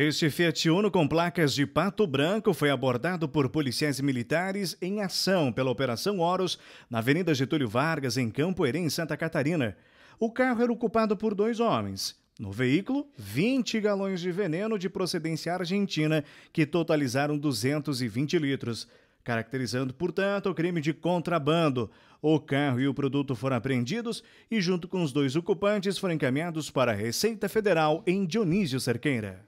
Este Fiat Uno com placas de pato branco foi abordado por policiais militares em ação pela Operação Horus na Avenida Getúlio Vargas, em Campo Herém, Santa Catarina. O carro era ocupado por dois homens. No veículo, 20 galões de veneno de procedência argentina, que totalizaram 220 litros, caracterizando, portanto, o crime de contrabando. O carro e o produto foram apreendidos e, junto com os dois ocupantes, foram encaminhados para a Receita Federal em Dionísio Cerqueira.